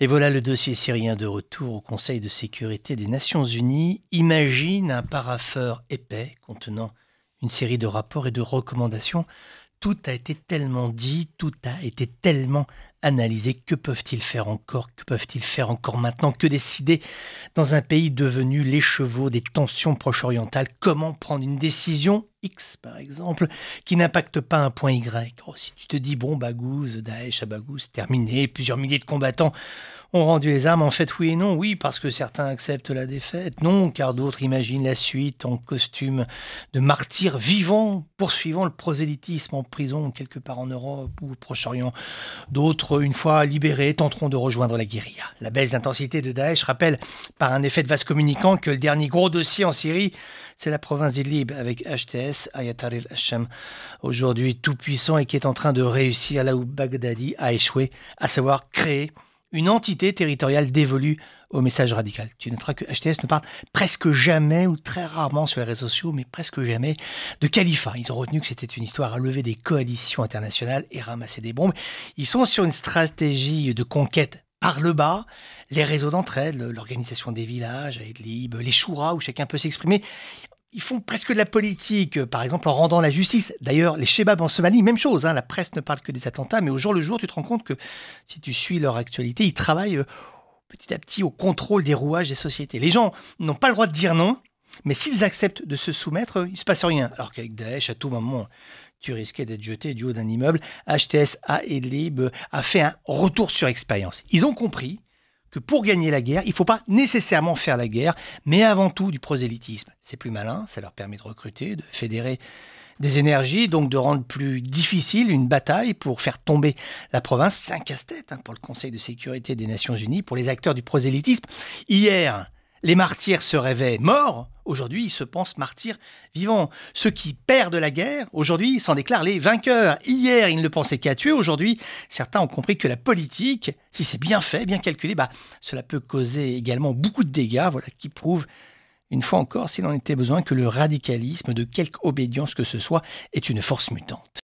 Et voilà le dossier syrien de retour au Conseil de sécurité des Nations Unies. Imagine un parapheur épais contenant une série de rapports et de recommandations tout a été tellement dit, tout a été tellement analysé. Que peuvent-ils faire encore Que peuvent-ils faire encore maintenant Que décider dans un pays devenu l'écheveau des tensions proche-orientales Comment prendre une décision X, par exemple, qui n'impacte pas un point Y oh, Si tu te dis, bon, Bagouz, Daesh, à bagous terminé, plusieurs milliers de combattants ont rendu les armes En fait, oui et non. Oui, parce que certains acceptent la défaite. Non, car d'autres imaginent la suite en costume de martyrs vivants, poursuivant le prosélytisme en prison, quelque part en Europe ou au Proche-Orient. D'autres, une fois libérés, tenteront de rejoindre la guérilla. La baisse d'intensité de Daesh rappelle, par un effet de vaste communicant, que le dernier gros dossier en Syrie, c'est la province d'Idlib, avec HTS, Ayatollah al aujourd'hui tout puissant et qui est en train de réussir là où Baghdadi a échoué, à savoir créer une entité territoriale dévolue au message radical. Tu noteras que HTS ne parle presque jamais ou très rarement sur les réseaux sociaux, mais presque jamais, de califat. Ils ont retenu que c'était une histoire à lever des coalitions internationales et ramasser des bombes. Ils sont sur une stratégie de conquête par le bas, les réseaux d'entraide, l'organisation des villages les chouras où chacun peut s'exprimer, ils font presque de la politique, euh, par exemple en rendant la justice. D'ailleurs, les Chebabs en Somalie, même chose, hein, la presse ne parle que des attentats, mais au jour le jour, tu te rends compte que si tu suis leur actualité, ils travaillent euh, petit à petit au contrôle des rouages des sociétés. Les gens n'ont pas le droit de dire non, mais s'ils acceptent de se soumettre, euh, il ne se passe rien. Alors qu'avec Daesh, à tout moment, tu risquais d'être jeté du haut d'un immeuble. HTS A et Lib e a fait un retour sur expérience. Ils ont compris que pour gagner la guerre, il ne faut pas nécessairement faire la guerre, mais avant tout du prosélytisme. C'est plus malin, ça leur permet de recruter, de fédérer des énergies, donc de rendre plus difficile une bataille pour faire tomber la province. C'est un casse-tête hein, pour le Conseil de sécurité des Nations Unies, pour les acteurs du prosélytisme. Hier, les martyrs se rêvaient morts, aujourd'hui ils se pensent martyrs vivants. Ceux qui perdent la guerre, aujourd'hui s'en déclarent les vainqueurs. Hier ils ne pensaient qu'à tuer, aujourd'hui certains ont compris que la politique, si c'est bien fait, bien calculé, bah, cela peut causer également beaucoup de dégâts, voilà qui prouve une fois encore, s'il en était besoin, que le radicalisme de quelque obédience que ce soit est une force mutante.